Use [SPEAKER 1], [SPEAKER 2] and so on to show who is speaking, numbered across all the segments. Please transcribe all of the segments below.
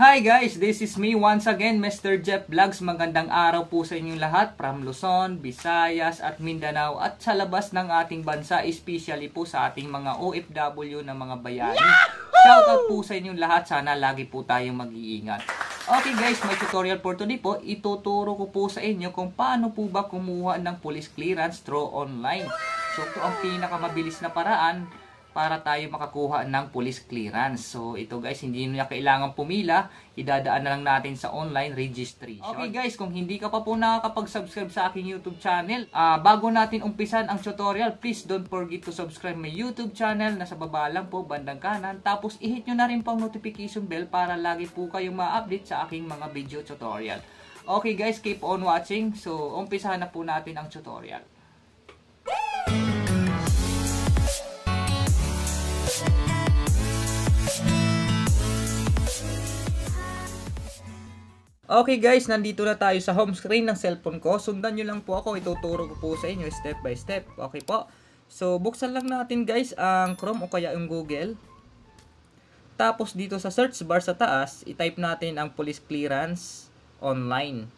[SPEAKER 1] Hi guys, this is me once again, Mr. Jeff Vlogs. Magandang araw po sa inyong lahat from Luzon, Visayas at Mindanao at sa labas ng ating bansa, especially po sa ating mga OFW na mga bayani. Shoutout po sa inyong lahat. Sana lagi po tayong mag-iingat. Okay guys, may tutorial for today po. Ituturo ko po sa inyo kung paano po ba kumuha ng police clearance through online. So, ito ang pinakamabilis na paraan para tayo makakuha ng police clearance. So ito guys, hindi na kailangan pumila, idadaan na lang natin sa online registration. Okay guys, kung hindi ka pa po nakakapag-subscribe sa aking YouTube channel, uh, bago natin umpisan ang tutorial, please don't forget to subscribe my YouTube channel, nasa baba lang po, bandang kanan. Tapos i-hit nyo na rin pang notification bell para lagi po kayong ma-update sa aking mga video tutorial. Okay guys, keep on watching. So umpisan na po natin ang tutorial. Okay guys, nandito na tayo sa home screen ng cellphone ko. Sundan nyo lang po ako, ituturo ko po sa inyo step by step. Okay po. So, buksan lang natin guys ang Chrome o kaya yung Google. Tapos dito sa search bar sa taas, itype natin ang police clearance online.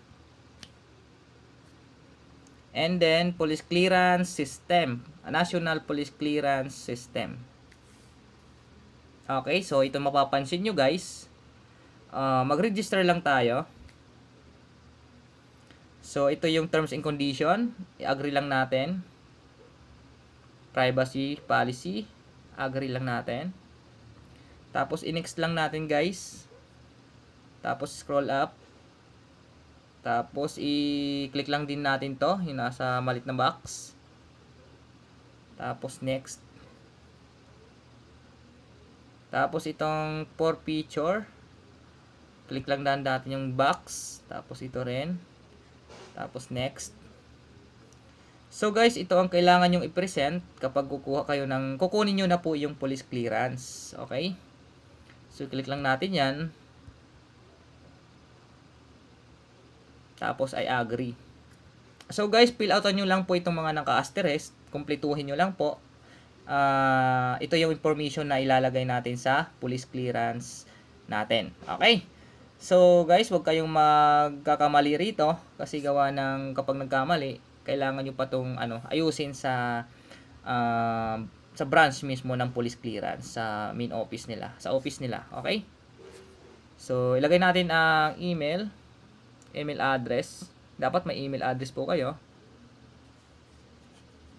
[SPEAKER 1] And then, police clearance system. National police clearance system. Okay, so ito mapapansin nyo guys. Uh, mag-register lang tayo. So, ito yung terms and condition. I-agree lang natin. Privacy policy. Agree lang natin. Tapos, i-next lang natin guys. Tapos, scroll up. Tapos, i-click lang din natin to. Yung nasa malit na box. Tapos, next. Tapos, itong for feature. Click lang daan natin yung box. Tapos, ito rin. Tapos next. So guys, ito ang kailangan yung i-present kapag kukuha kayo ng, kukunin nyo na po yung police clearance. Okay? So click lang natin yan. Tapos I agree. So guys, fill outan nyo lang po itong mga naka-asterisk. Kumplituhin nyo lang po. Uh, ito yung information na ilalagay natin sa police clearance natin. Okay? So guys, huwag kayong magkakamali rito kasi gawa ng kapag nagkamali, kailangan nyo pa tong ano, ayusin sa uh, sa branch mismo ng police clearance sa main office nila, sa office nila, okay? So ilagay natin ang email, email address. Dapat may email address po kayo.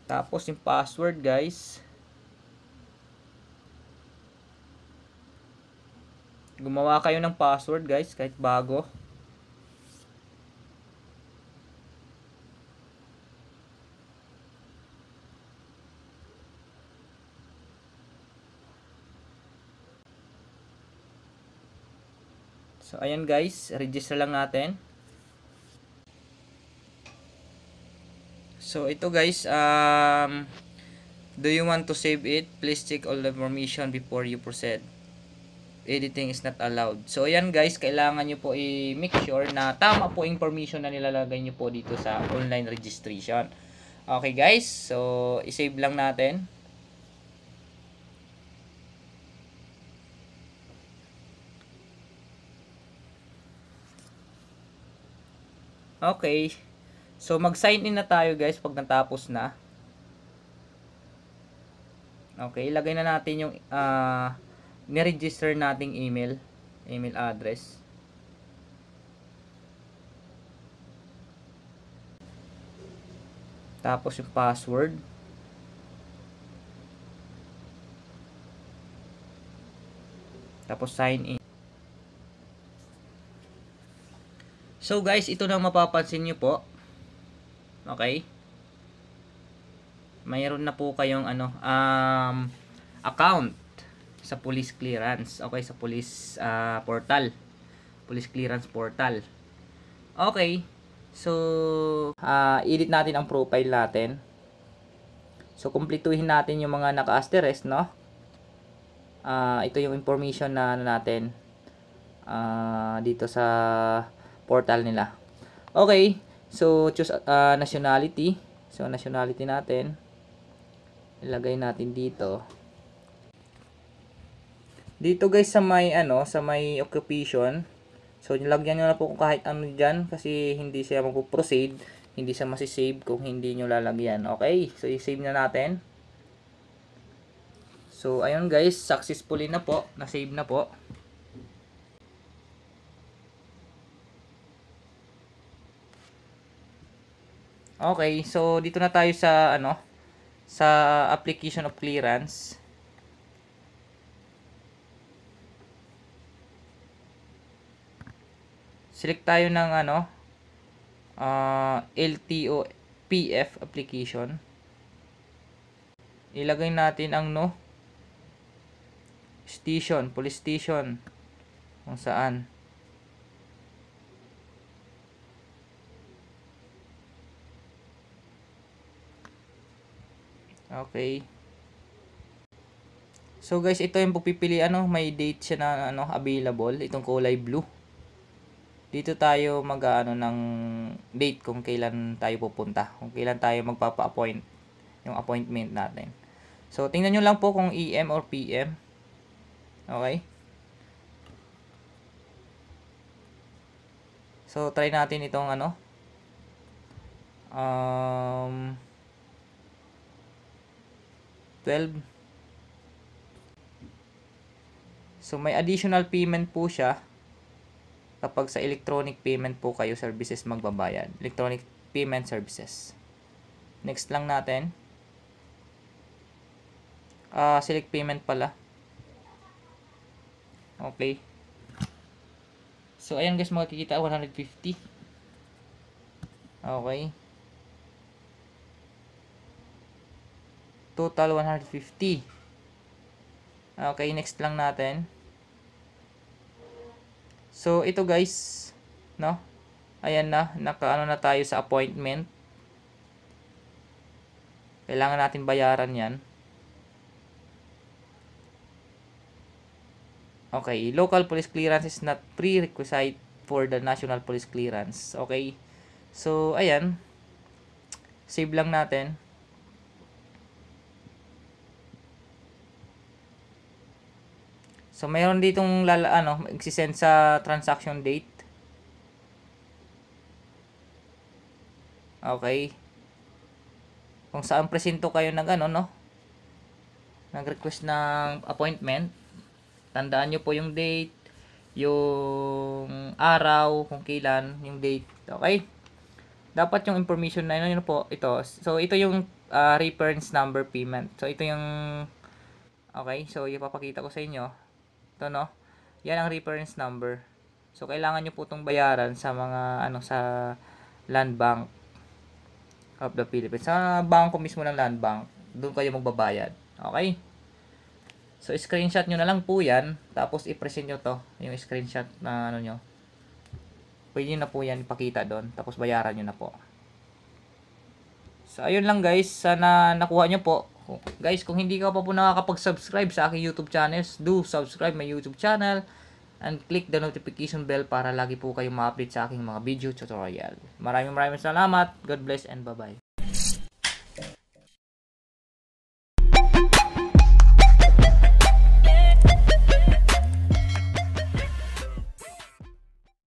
[SPEAKER 1] Tapos yung password guys. Gumawa kayo ng password guys, kahit bago. So, ayan guys, register lang natin. So, ito guys, um, do you want to save it? Please check all the information before you proceed editing is not allowed. So, yan guys, kailangan nyo po i-make sure na tama po yung permission na nilalagay nyo po dito sa online registration. Okay guys, so isave lang natin. Okay. So, mag-sign in na tayo guys pag natapos na. Okay, ilagay na natin yung... Uh, niregister nating email, email address. Tapos yung password. Tapos sign in. So guys, ito na mapapansin nyo po. Okay? Mayroon na po kayong ano, um, account sa police clearance. Okay, sa police uh, portal. Police clearance portal. Okay. So, uh, ah, edit natin ang profile natin. So, kumplituhin natin yung mga naka-asterisk, no? Uh, ito yung information na ano natin uh, dito sa portal nila. Okay. So, choose uh, nationality. So, nationality natin. Ilagay natin dito. Dito guys sa may ano, sa may occupation. So nilagyan niyo na po kahit ano diyan kasi hindi siya magpo-proceed, hindi siya masi-save kung hindi niyo lalagyan. Okay? So i-save na natin. So ayun guys, successfully na po, na-save na po. Okay, so dito na tayo sa ano sa application of clearance. Select tayo ng ano, uh, ah, LTO PF application. Ilagay natin ang no station, police station kung saan. Okay. So guys, ito yung pupipili ano, may date siya na ano available, itong kulay blue dito tayo mag-ano ng date kung kailan tayo pupunta. Kung kailan tayo magpapa-appoint yung appointment natin. So, tingnan nyo lang po kung EM or PM. Okay? So, try natin itong ano. Um, 12. So, may additional payment po siya kapag sa electronic payment po kayo services magbabayad. Electronic payment services. Next lang natin. Uh, select payment pala. Okay. So, ayan guys, makikita 150. Okay. Total 150. Okay, next lang natin. So, ito guys, no? Ayan na, nakaano na tayo sa appointment. Kailangan natin bayaran yan. Okay, local police clearance is not prerequisite for the national police clearance. Okay, so ayan, save lang natin. So, mayroon ditong lala, ano, magsisend sa transaction date. Okay. Kung saan presento kayo ng ano, no? Nag-request ng appointment. Tandaan nyo po yung date, yung araw, kung kailan, yung date. Okay? Dapat yung information na yun, ano yun po, ito. So, ito yung uh, reference number payment. So, ito yung, okay, so ipapakita ko sa inyo. Ito, no? Yan ang reference number. So, kailangan nyo po itong bayaran sa mga, ano, sa land bank of the Philippines. Sa bangko mismo ng land bank, doon kayo magbabayad. Okay? So, screenshot nyo na lang po yan. Tapos, i-present nyo to. Yung screenshot na, ano nyo. Pwede nyo na po yan ipakita doon. Tapos, bayaran nyo na po. So, ayun lang guys. Sana nakuha nyo po. Guys, kung hindi ka pa po nakakapag-subscribe sa aking YouTube channel, do subscribe my YouTube channel and click the notification bell para lagi po kayong ma-update sa aking mga video tutorial. Maraming maraming salamat. God bless and bye-bye.